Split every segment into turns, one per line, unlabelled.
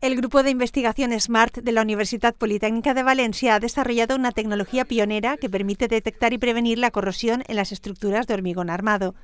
El grupo de investigación SMART de la Universidad Politécnica de Valencia ha desarrollado una tecnología pionera que permite detectar y prevenir la corrosión en las estructuras de hormigón armado.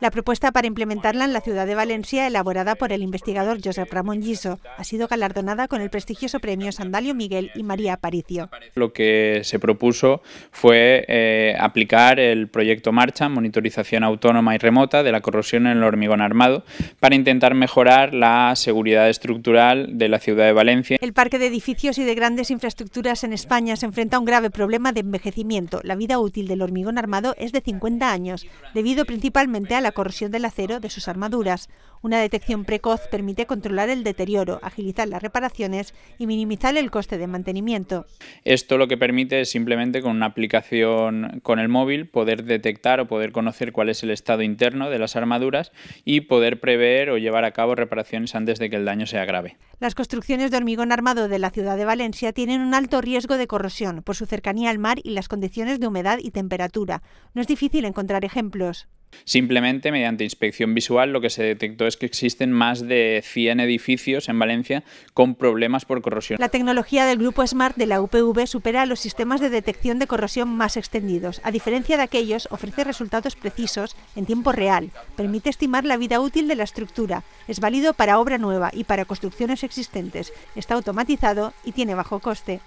La propuesta para implementarla en la ciudad de Valencia, elaborada por el investigador Josep Ramón Giso, ha sido galardonada con el prestigioso premio Sandalio Miguel y María Aparicio.
Lo que se propuso fue eh, aplicar el proyecto Marcha, monitorización autónoma y remota de la corrosión en el hormigón armado, para intentar mejorar la seguridad estructural de la ciudad de Valencia. El
parque de edificios y de grandes infraestructuras en España se enfrenta a un grave problema de envejecimiento. La vida útil del hormigón armado es de 50 años, debido principalmente a la la corrosión del acero de sus armaduras. Una detección precoz permite controlar el deterioro, agilizar las reparaciones y minimizar el coste de mantenimiento.
Esto lo que permite es simplemente con una aplicación con el móvil poder detectar o poder conocer cuál es el estado interno de las armaduras y poder prever o llevar a cabo reparaciones antes de que el daño sea grave.
Las construcciones de hormigón armado de la ciudad de Valencia tienen un alto riesgo de corrosión por su cercanía al mar y las condiciones de humedad y temperatura. No es difícil encontrar ejemplos.
Simplemente mediante inspección visual lo que se detectó es que existen más de 100 edificios en Valencia con problemas por corrosión. La
tecnología del grupo Smart de la UPV supera los sistemas de detección de corrosión más extendidos. A diferencia de aquellos, ofrece resultados precisos en tiempo real, permite estimar la vida útil de la estructura, es válido para obra nueva y para construcciones existentes, está automatizado y tiene bajo coste.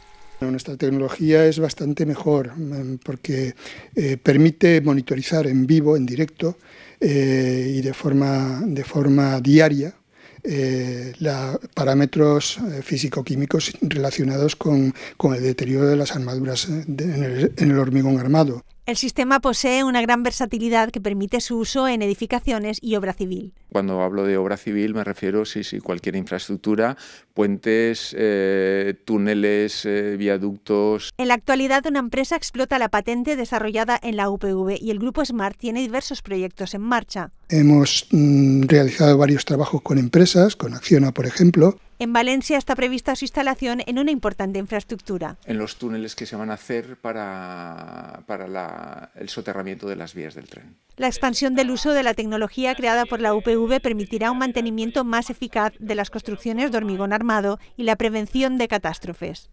Nuestra tecnología es bastante mejor mm, porque eh, permite monitorizar en vivo, en directo eh, y de forma, diaria eh, los parámetros físico-químicos relacionados con, el deterioro de las armaduras en el hormigón armado.
El sistema posee una gran versatilidad que permite su uso en edificaciones y obra civil.
Cuando hablo de obra civil me refiero a sí, cualquier infraestructura, puentes, eh, túneles, eh, viaductos.
En la actualidad una empresa explota la patente desarrollada en la UPV y el Grupo Smart tiene diversos proyectos en marcha.
Hemos mm, realizado varios trabajos con empresas, con Acciona por ejemplo,
en Valencia está prevista su instalación en una importante infraestructura.
En los túneles que se van a hacer para, el soterramiento de las vías del tren.
La expansión del uso de la tecnología creada por la UPV permitirá un mantenimiento más eficaz de las construcciones de hormigón armado y la prevención de catástrofes.